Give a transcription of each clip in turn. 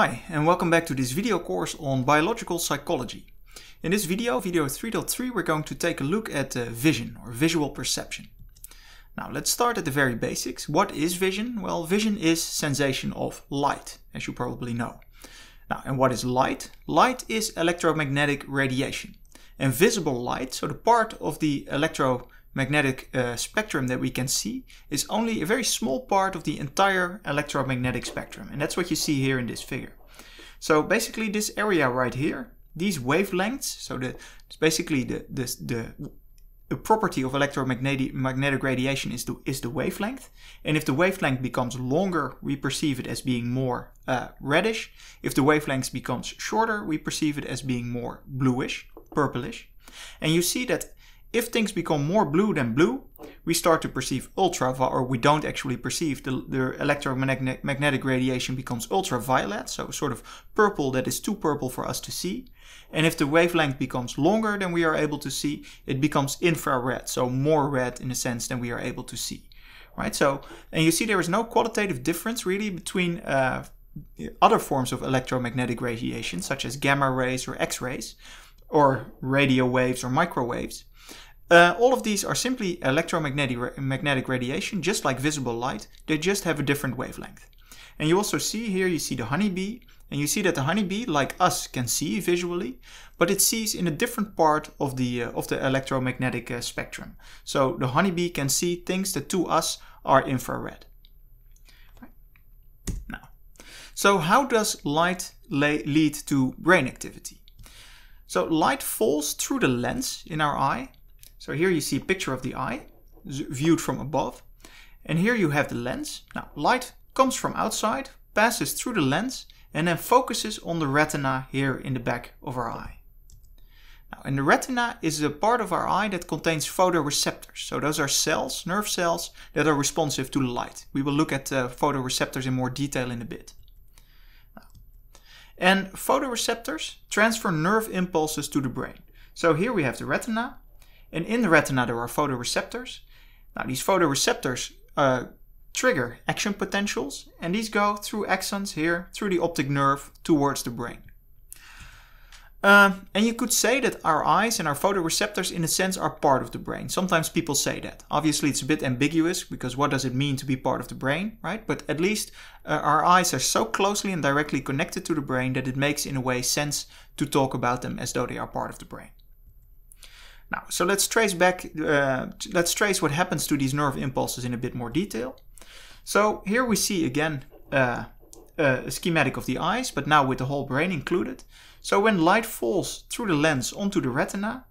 Hi and welcome back to this video course on biological psychology. In this video, video 3.3, we're going to take a look at uh, vision or visual perception. Now let's start at the very basics. What is vision? Well, vision is sensation of light, as you probably know. Now, and what is light? Light is electromagnetic radiation. And visible light, so the part of the electro magnetic uh, spectrum that we can see is only a very small part of the entire electromagnetic spectrum. And that's what you see here in this figure. So basically this area right here, these wavelengths, so the, it's basically the, the, the property of electromagnetic radiation is the, is the wavelength. And if the wavelength becomes longer, we perceive it as being more uh, reddish. If the wavelength becomes shorter, we perceive it as being more bluish, purplish. And you see that if things become more blue than blue, we start to perceive ultraviolet, or we don't actually perceive the, the electromagnetic radiation becomes ultraviolet, so sort of purple that is too purple for us to see. And if the wavelength becomes longer than we are able to see, it becomes infrared, so more red in a sense than we are able to see. Right? So, and you see there is no qualitative difference really between uh, other forms of electromagnetic radiation, such as gamma rays or X rays or radio waves or microwaves. Uh, all of these are simply electromagnetic magnetic radiation, just like visible light. They just have a different wavelength. And you also see here, you see the honeybee, and you see that the honeybee, like us, can see visually, but it sees in a different part of the uh, of the electromagnetic uh, spectrum. So the honeybee can see things that to us are infrared. Now, so how does light lead to brain activity? So light falls through the lens in our eye. So here you see a picture of the eye viewed from above. And here you have the lens. Now light comes from outside, passes through the lens and then focuses on the retina here in the back of our eye. Now, and the retina is a part of our eye that contains photoreceptors. So those are cells, nerve cells, that are responsive to light. We will look at uh, photoreceptors in more detail in a bit. And photoreceptors transfer nerve impulses to the brain. So here we have the retina, and in the retina there are photoreceptors. Now these photoreceptors uh, trigger action potentials, and these go through axons here, through the optic nerve, towards the brain. Uh, and you could say that our eyes and our photoreceptors, in a sense, are part of the brain. Sometimes people say that. Obviously, it's a bit ambiguous because what does it mean to be part of the brain, right? But at least uh, our eyes are so closely and directly connected to the brain that it makes, in a way, sense to talk about them as though they are part of the brain. Now, so let's trace back, uh, let's trace what happens to these nerve impulses in a bit more detail. So here we see again uh, a schematic of the eyes, but now with the whole brain included. So when light falls through the lens onto the retina,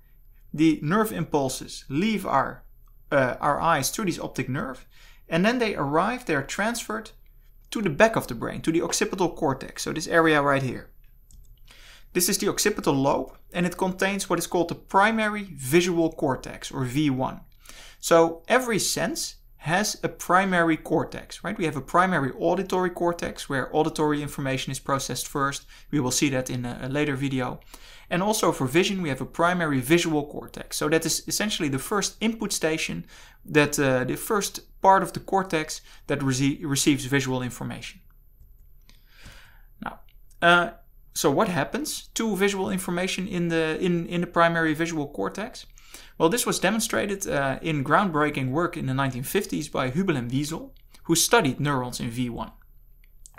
the nerve impulses leave our, uh, our eyes through this optic nerve, and then they arrive, they are transferred to the back of the brain, to the occipital cortex, so this area right here. This is the occipital lobe, and it contains what is called the primary visual cortex, or V1. So every sense has a primary cortex, right? We have a primary auditory cortex where auditory information is processed first. We will see that in a, later video. And also for vision, we have a primary visual cortex. So that is essentially the first input station, that uh, the first part of the cortex that rece receives visual information. Now, uh, so what happens to visual information in the in, in the primary visual cortex? Well, this was demonstrated uh, in groundbreaking work in the 1950s by Hubel and Wiesel, who studied neurons in V1.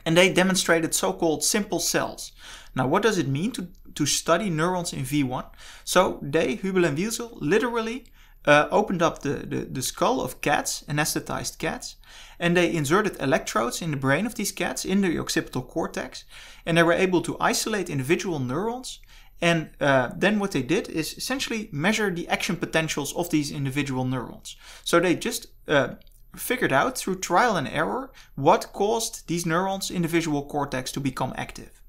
And they demonstrated so-called simple cells. Now, what does it mean to, to study neurons in V1? So they, Hubel and Wiesel, literally uh, opened up the, the, the skull of cats, anesthetized cats, and they inserted electrodes in the brain of these cats in the occipital cortex, and they were able to isolate individual neurons and uh, then what they did is essentially measure the action potentials of these individual neurons. So they just uh, figured out through trial and error what caused these neurons in the visual cortex to become active.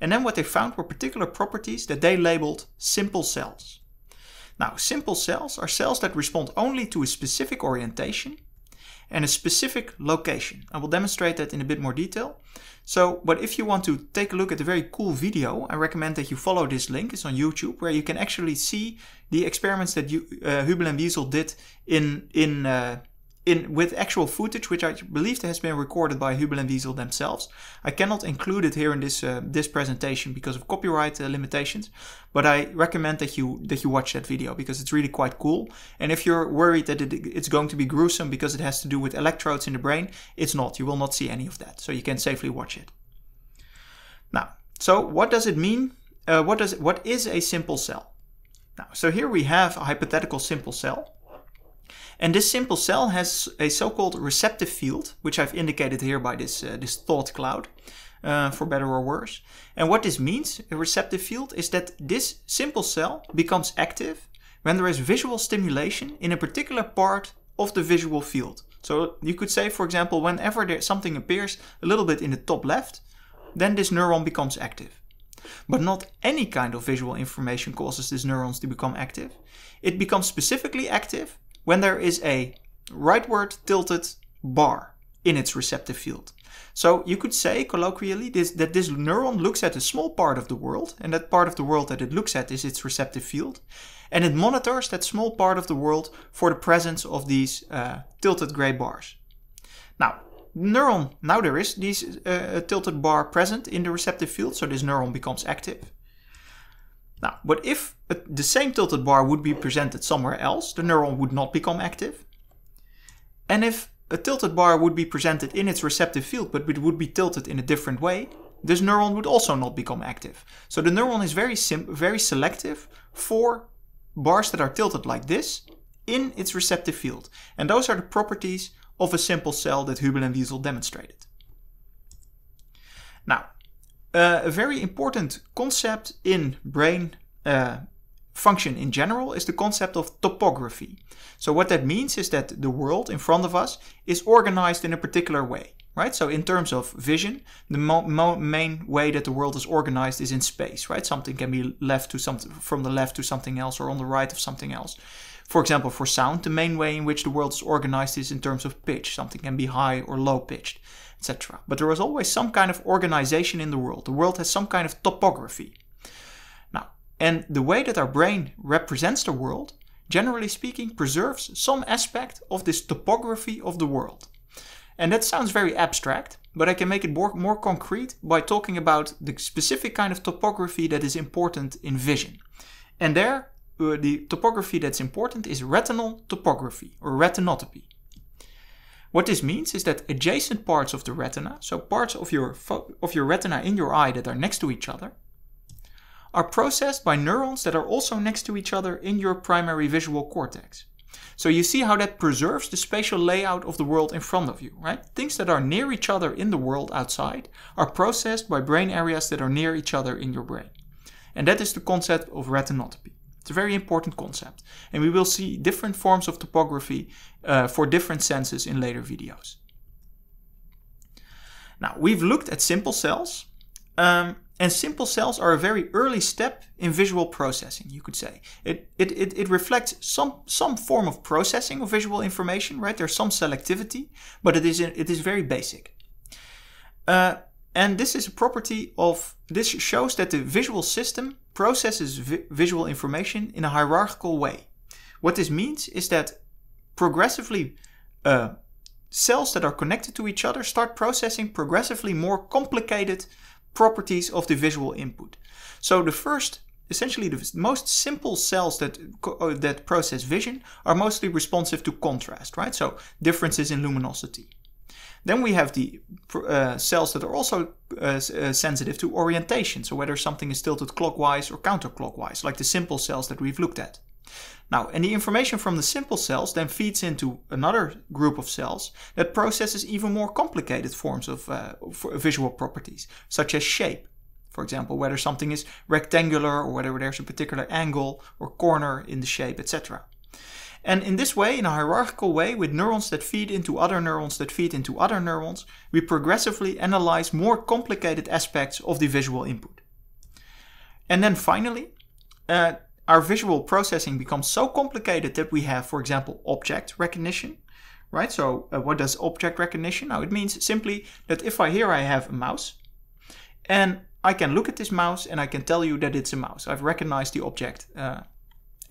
And then what they found were particular properties that they labeled simple cells. Now, simple cells are cells that respond only to a specific orientation and a specific location. I will demonstrate that in a bit more detail. So, but if you want to take a look at a very cool video, I recommend that you follow this link. It's on YouTube where you can actually see the experiments that you, uh, Hubel and Wiesel did in, in, uh, in with actual footage, which I believe has been recorded by Hubel and Wiesel themselves. I cannot include it here in this uh, this presentation because of copyright uh, limitations, but I recommend that you that you watch that video because it's really quite cool. And if you're worried that it, it's going to be gruesome because it has to do with electrodes in the brain, it's not. You will not see any of that, so you can safely watch it. Now, so what does it mean? Uh, what does it, what is a simple cell? Now, so here we have a hypothetical simple cell. And this simple cell has a so-called receptive field, which I've indicated here by this, uh, this thought cloud, uh, for better or worse. And what this means, a receptive field, is that this simple cell becomes active when there is visual stimulation in a particular part of the visual field. So you could say, for example, whenever there, something appears a little bit in the top left, then this neuron becomes active. But not any kind of visual information causes these neurons to become active. It becomes specifically active when there is a rightward tilted bar in its receptive field. So you could say colloquially this, that this neuron looks at a small part of the world, and that part of the world that it looks at is its receptive field, and it monitors that small part of the world for the presence of these uh, tilted gray bars. Now, neuron, now there is this uh, tilted bar present in the receptive field, so this neuron becomes active. Now, but if the same tilted bar would be presented somewhere else, the neuron would not become active. And if a tilted bar would be presented in its receptive field, but it would be tilted in a different way, this neuron would also not become active. So the neuron is very very selective for bars that are tilted like this in its receptive field. And those are the properties of a simple cell that Hubel and Wiesel demonstrated. Now, Eh, a very important concept in brain uh, function in general is the concept of topography. So what that means is that the world in front of us is organized in a particular way, right? So in terms of vision, the main way that the world is organized is in space, right? Something can be left to something from the left to something else or on the right of something else. For example, for sound, the main way in which the world is organized is in terms of pitch. Something can be high or low pitched etc. But there was always some kind of organization in the world. The world has some kind of topography. Now, and the way that our brain represents the world, generally speaking, preserves some aspect of this topography of the world. And that sounds very abstract, but I can make it more, more concrete by talking about the specific kind of topography that is important in vision. And there, uh, the topography that's important is retinal topography or retinotopy. What this means is that adjacent parts of the retina, so parts of your, of your retina in your eye that are next to each other, are processed by neurons that are also next to each other in your primary visual cortex. So you see how that preserves the spatial layout of the world in front of you, right? Things that are near each other in the world outside are processed by brain areas that are near each other in your brain. And that is the concept of retinotopy. It's a very important concept. And we will see different forms of topography uh, for different senses in later videos. Now, we've looked at simple cells. Um, and simple cells are a very early step in visual processing, you could say. It, it, it, it, reflects some, some form of processing of visual information, right? There's some selectivity, but it is, it is very basic. Uh, and this is a property of, this shows that the visual system processes vi visual information in a hierarchical way. What this means is that progressively uh, cells that are connected to each other start processing progressively more complicated properties of the visual input. So the first, essentially the most simple cells that, uh, that process vision are mostly responsive to contrast, right? So differences in luminosity. Then we have the uh, cells that are also uh, uh, sensitive to orientation, so whether something is tilted clockwise or counterclockwise, like the simple cells that we've looked at. Now, and the information from the simple cells then feeds into another group of cells that processes even more complicated forms of uh, visual properties, such as shape. For example, whether something is rectangular or whether there's a particular angle or corner in the shape, etc. And in this way, in a hierarchical way, with neurons that feed into other neurons that feed into other neurons, we progressively analyze more complicated aspects of the visual input. And then finally, uh, our visual processing becomes so complicated that we have, for example, object recognition, right? So uh, what does object recognition? Now it means simply that if I here I have a mouse and I can look at this mouse and I can tell you that it's a mouse. I've recognized the object uh,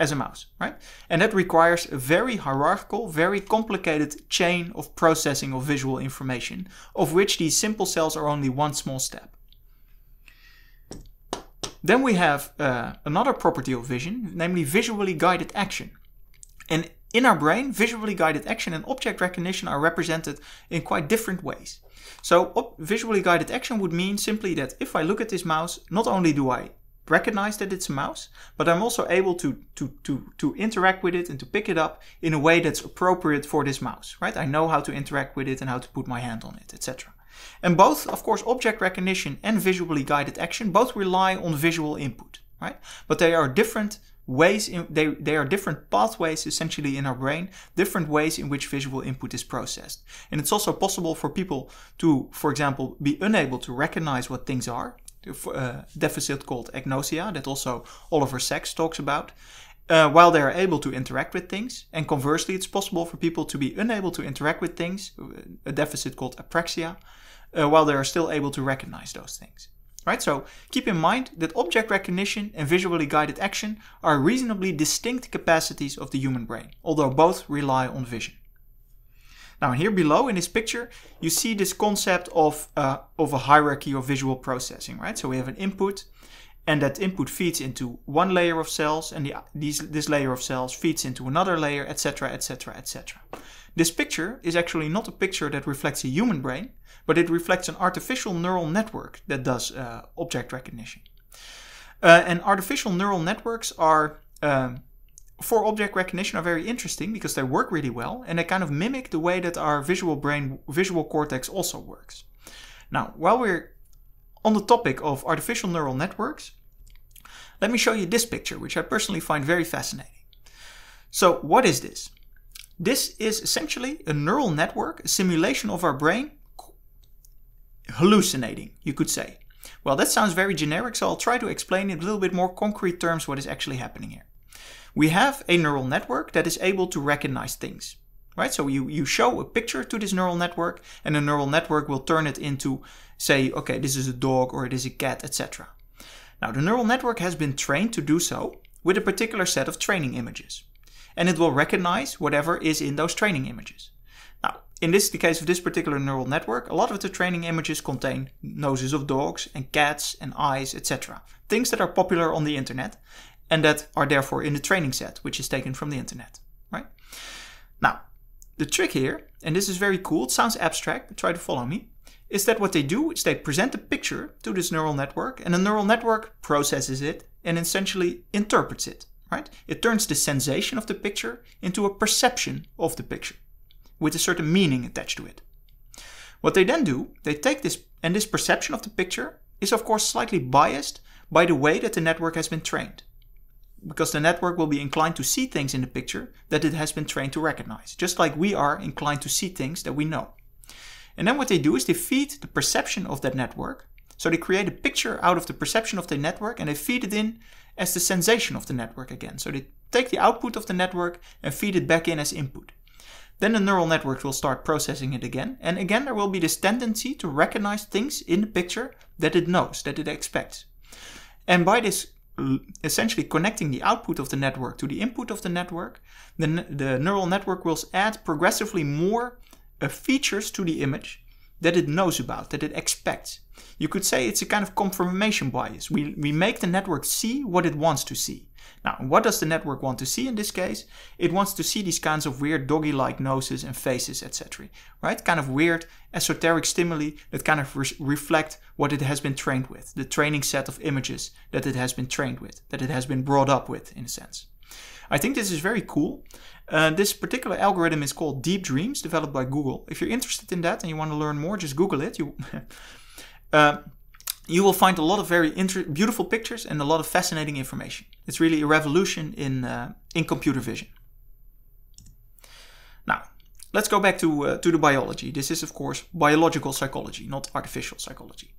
as a mouse, right? And that requires a very hierarchical, very complicated chain of processing of visual information, of which these simple cells are only one small step. Then we have uh, another property of vision, namely visually guided action. And in our brain, visually guided action and object recognition are represented in quite different ways. So visually guided action would mean simply that if I look at this mouse, not only do I recognize that it's a mouse, but I'm also able to, to, to, to interact with it and to pick it up in a way that's appropriate for this mouse, right? I know how to interact with it and how to put my hand on it, etc. And both, of course, object recognition and visually guided action both rely on visual input, right? But they are different ways in, they, they are different pathways essentially in our brain different ways in which visual input is processed and it's also possible for people to for example be unable to recognize what things are uh, deficit called agnosia that also Oliver Sacks talks about. Uh, while they are able to interact with things, and conversely, it's possible for people to be unable to interact with things, uh, a deficit called apraxia, uh, while they are still able to recognize those things. Right? So keep in mind that object recognition and visually guided action are reasonably distinct capacities of the human brain, although both rely on vision. Now here below in this picture, you see this concept of, uh, of a hierarchy of visual processing, right? So we have an input and that input feeds into one layer of cells and the, these, this layer of cells feeds into another layer, etc., etc., etc. This picture is actually not a picture that reflects a human brain, but it reflects an artificial neural network that does uh, object recognition. Uh, and artificial neural networks are um, for object recognition are very interesting because they work really well and they kind of mimic the way that our visual brain, visual cortex also works. Now, while we're on the topic of artificial neural networks, let me show you this picture, which I personally find very fascinating. So what is this? This is essentially a neural network, a simulation of our brain hallucinating, you could say. Well, that sounds very generic, so I'll try to explain in a little bit more concrete terms what is actually happening here we have a neural network that is able to recognize things, right? So you, you show a picture to this neural network and the neural network will turn it into, say, okay, this is a dog or it is a cat, etc. Now, the neural network has been trained to do so with a particular set of training images. And it will recognize whatever is in those training images. Now, in this the case of this particular neural network, a lot of the training images contain noses of dogs and cats and eyes, etc. Things that are popular on the internet and that are therefore in the training set, which is taken from the internet, right? Now, the trick here, and this is very cool, it sounds abstract, but try to follow me, is that what they do is they present a picture to this neural network, and the neural network processes it and essentially interprets it, right? It turns the sensation of the picture into a perception of the picture with a certain meaning attached to it. What they then do, they take this, and this perception of the picture is of course slightly biased by the way that the network has been trained because the network will be inclined to see things in the picture that it has been trained to recognize, just like we are inclined to see things that we know. And then what they do is they feed the perception of that network. So they create a picture out of the perception of the network and they feed it in as the sensation of the network again. So they take the output of the network and feed it back in as input. Then the neural networks will start processing it again, and again there will be this tendency to recognize things in the picture that it knows, that it expects. And by this essentially connecting the output of the network to the input of the network, the, the neural network will add progressively more uh, features to the image that it knows about, that it expects. You could say it's a kind of confirmation bias. We, we make the network see what it wants to see. Now, what does the network want to see in this case? It wants to see these kinds of weird doggy-like noses and faces, etc. Right? Kind of weird esoteric stimuli that kind of re reflect what it has been trained with, the training set of images that it has been trained with, that it has been brought up with, in a sense. I think this is very cool, uh, this particular algorithm is called Deep Dreams, developed by Google. If you're interested in that and you want to learn more, just Google it. You, uh, you will find a lot of very beautiful pictures and a lot of fascinating information. It's really a revolution in uh, in computer vision. Now, let's go back to uh, to the biology. This is of course biological psychology, not artificial psychology.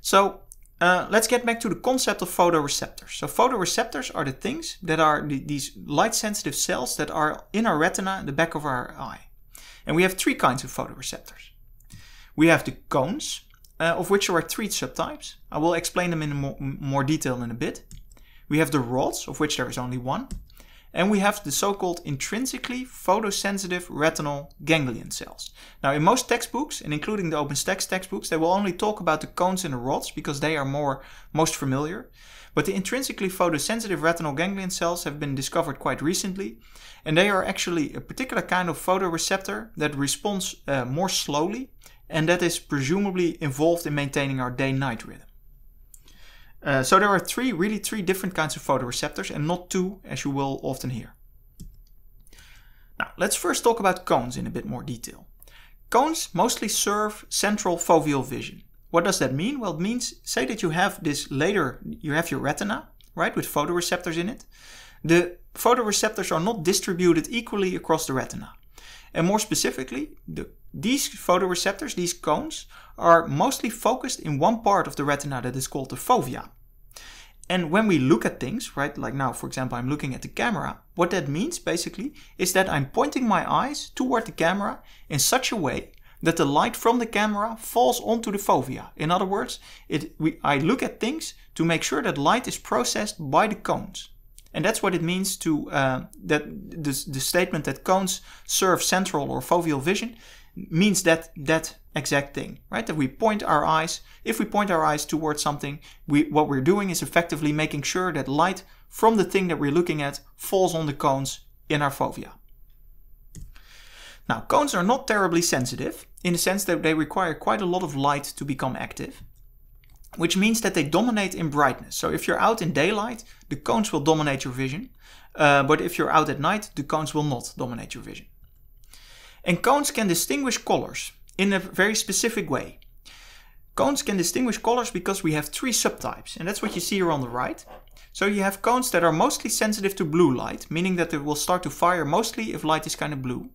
So uh, let's get back to the concept of photoreceptors. So photoreceptors are the things that are the, these light-sensitive cells that are in our retina, the back of our eye. And we have three kinds of photoreceptors. We have the cones, uh, of which there are three subtypes. I will explain them in more detail in a bit. We have the rods, of which there is only one. And we have the so-called intrinsically photosensitive retinal ganglion cells. Now in most textbooks, and including the OpenStax textbooks, they will only talk about the cones and the rods because they are more most familiar. But the intrinsically photosensitive retinal ganglion cells have been discovered quite recently, and they are actually a particular kind of photoreceptor that responds uh, more slowly, and that is presumably involved in maintaining our day-night rhythm. Uh, so there are three, really three different kinds of photoreceptors and not two, as you will often hear. Now, let's first talk about cones in a bit more detail. Cones mostly serve central foveal vision. What does that mean? Well, it means, say that you have this later, you have your retina, right, with photoreceptors in it. The photoreceptors are not distributed equally across the retina. And more specifically, the, these photoreceptors, these cones, are mostly focused in one part of the retina that is called the fovea. And when we look at things, right, like now, for example, I'm looking at the camera, what that means basically is that I'm pointing my eyes toward the camera in such a way that the light from the camera falls onto the fovea. In other words, it, we, I look at things to make sure that light is processed by the cones. And that's what it means to uh, that the, the statement that cones serve central or foveal vision means that that exact thing, right? That we point our eyes, if we point our eyes towards something, we what we're doing is effectively making sure that light from the thing that we're looking at falls on the cones in our fovea. Now, cones are not terribly sensitive in the sense that they require quite a lot of light to become active, which means that they dominate in brightness. So if you're out in daylight, the cones will dominate your vision, uh, but if you're out at night, the cones will not dominate your vision. And cones can distinguish colors in a very specific way. Cones can distinguish colors because we have three subtypes, and that's what you see here on the right. So you have cones that are mostly sensitive to blue light, meaning that they will start to fire mostly if light is kind of blue.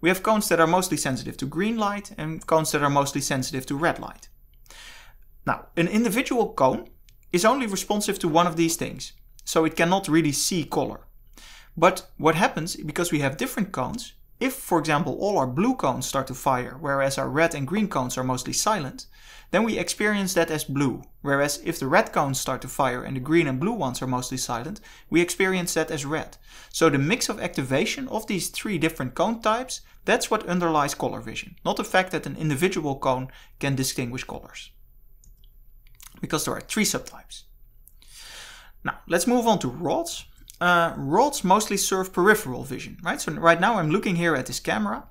We have cones that are mostly sensitive to green light and cones that are mostly sensitive to red light. Now, an individual cone is only responsive to one of these things, so it cannot really see color. But what happens, because we have different cones, if, for example, all our blue cones start to fire, whereas our red and green cones are mostly silent, then we experience that as blue, whereas if the red cones start to fire and the green and blue ones are mostly silent, we experience that as red. So the mix of activation of these three different cone types, that's what underlies color vision, not the fact that an individual cone can distinguish colors. Because there are three subtypes. Now, let's move on to rods uh, rods mostly serve peripheral vision, right? So right now I'm looking here at this camera,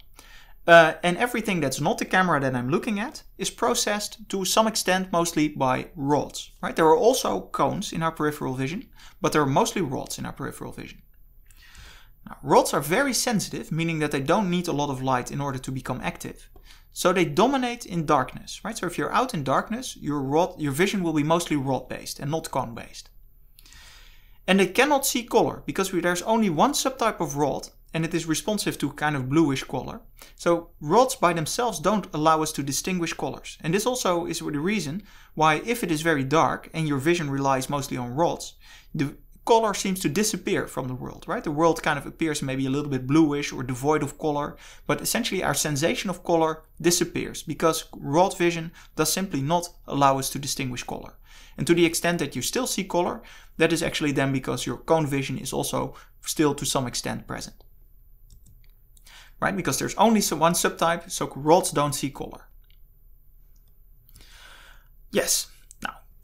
uh, and everything that's not the camera that I'm looking at is processed to some extent mostly by rods, right? There are also cones in our peripheral vision, but there are mostly rods in our peripheral vision. Now, rods are very sensitive, meaning that they don't need a lot of light in order to become active. So they dominate in darkness, right? So if you're out in darkness, your rod, your vision will be mostly rod-based and not cone-based. And they cannot see color because we, there's only one subtype of rod and it is responsive to kind of bluish color. So rods by themselves don't allow us to distinguish colors. And this also is the reason why if it is very dark and your vision relies mostly on rods, the color seems to disappear from the world, right? The world kind of appears maybe a little bit bluish or devoid of color, but essentially our sensation of color disappears because rod vision does simply not allow us to distinguish color. And to the extent that you still see color, that is actually then because your cone vision is also still to some extent present. Right, because there's only one subtype, so rods don't see color. Yes,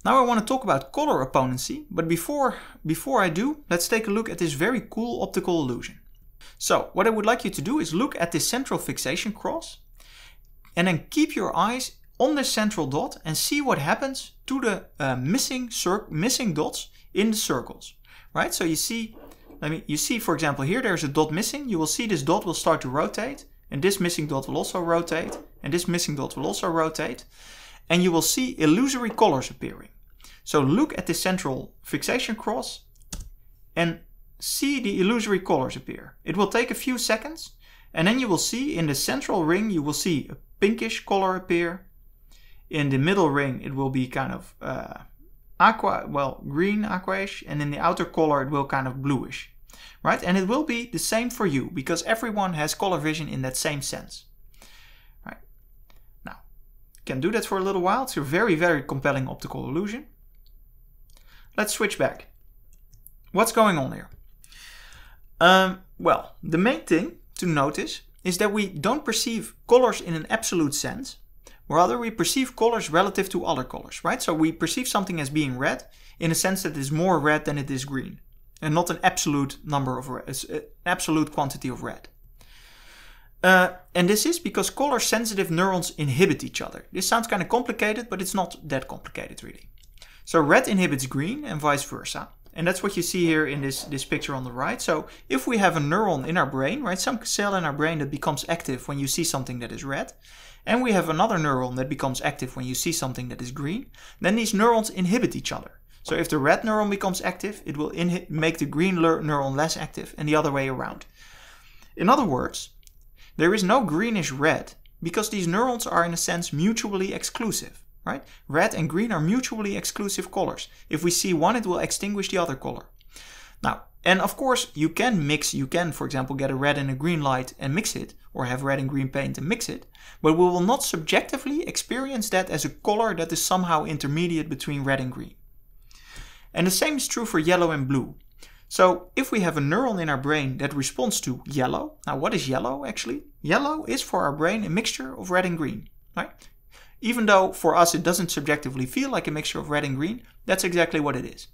now I want to talk about color opponency, but before, before I do, let's take a look at this very cool optical illusion. So what I would like you to do is look at this central fixation cross and then keep your eyes on the central dot and see what happens to the uh, missing missing dots in the circles, right? So you see, let me you see, for example, here there's a dot missing. You will see this dot will start to rotate and this missing dot will also rotate and this missing dot will also rotate and you will see illusory colors appearing. So look at the central fixation cross and see the illusory colors appear. It will take a few seconds and then you will see in the central ring you will see a pinkish color appear. In the middle ring it will be kind of uh, aqua, well green aquaish and in the outer color it will kind of bluish. Right? And it will be the same for you because everyone has color vision in that same sense can do that for a little while. It's a very, very compelling optical illusion. Let's switch back. What's going on here? Um, well, the main thing to notice is that we don't perceive colors in an absolute sense. Rather, we perceive colors relative to other colors, right? So we perceive something as being red in a sense that it is more red than it is green, and not an absolute number of red, uh, uh, an absolute quantity of red. Uh, and this is because color sensitive neurons inhibit each other. This sounds kind of complicated, but it's not that complicated really. So red inhibits green and vice versa. And that's what you see here in this, this picture on the right. So if we have a neuron in our brain, right, some cell in our brain that becomes active when you see something that is red, and we have another neuron that becomes active when you see something that is green, then these neurons inhibit each other. So if the red neuron becomes active, it will make the green neuron less active and the other way around. In other words, there is no greenish red because these neurons are in a sense mutually exclusive, right? Red and green are mutually exclusive colors. If we see one, it will extinguish the other color. Now, and of course, you can mix, you can, for example, get a red and a green light and mix it, or have red and green paint and mix it, but we will not subjectively experience that as a color that is somehow intermediate between red and green. And the same is true for yellow and blue. So if we have a neuron in our brain that responds to yellow, now what is yellow actually? Yellow is for our brain a mixture of red and green, right? Even though for us it doesn't subjectively feel like a mixture of red and green, that's exactly what it is.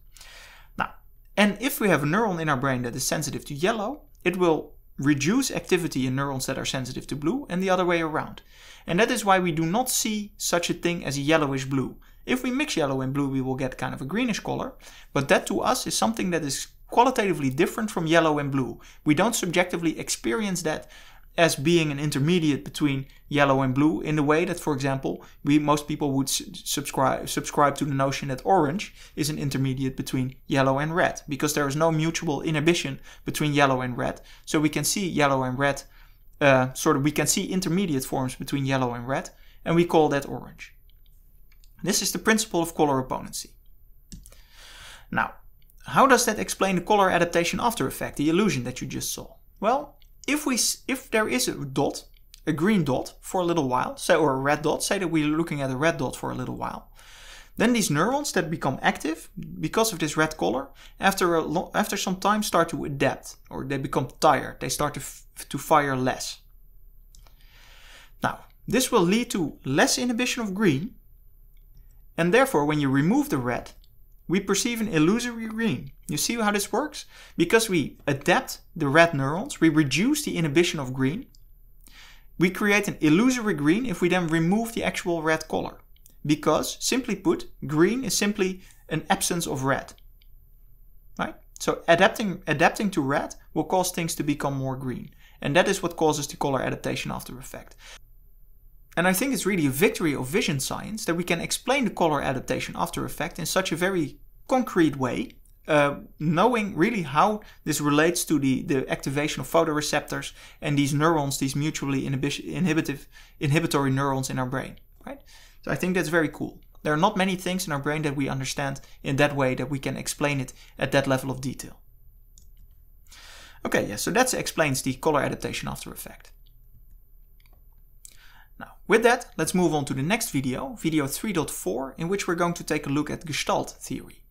Now, and if we have a neuron in our brain that is sensitive to yellow, it will reduce activity in neurons that are sensitive to blue and the other way around. And that is why we do not see such a thing as a yellowish blue. If we mix yellow and blue, we will get kind of a greenish color, but that to us is something that is qualitatively different from yellow and blue. We don't subjectively experience that as being an intermediate between yellow and blue in the way that, for example, we most people would subscribe subscribe to the notion that orange is an intermediate between yellow and red because there is no mutual inhibition between yellow and red. So we can see yellow and red, uh, sort of we can see intermediate forms between yellow and red, and we call that orange. This is the principle of color opponency. Now, how does that explain the color adaptation after effect, the illusion that you just saw? Well, if we if there is a dot, a green dot for a little while, say or a red dot, say that we're looking at a red dot for a little while, then these neurons that become active because of this red color, after a after some time start to adapt or they become tired. They start to to fire less. Now, this will lead to less inhibition of green, and therefore when you remove the red, we perceive an illusory green. You see how this works? Because we adapt the red neurons, we reduce the inhibition of green, we create an illusory green if we then remove the actual red color. Because, simply put, green is simply an absence of red. Right? So adapting, adapting to red will cause things to become more green. And that is what causes the color adaptation after effect. And I think it's really a victory of vision science that we can explain the color adaptation after effect in such a very concrete way, uh, knowing really how this relates to the, the activation of photoreceptors and these neurons, these mutually inhibitive, inhibitory neurons in our brain, right? So I think that's very cool. There are not many things in our brain that we understand in that way that we can explain it at that level of detail. Okay, yeah, so that explains the color adaptation after effect. With that, let's move on to the next video, video 3.4, in which we're going to take a look at Gestalt theory.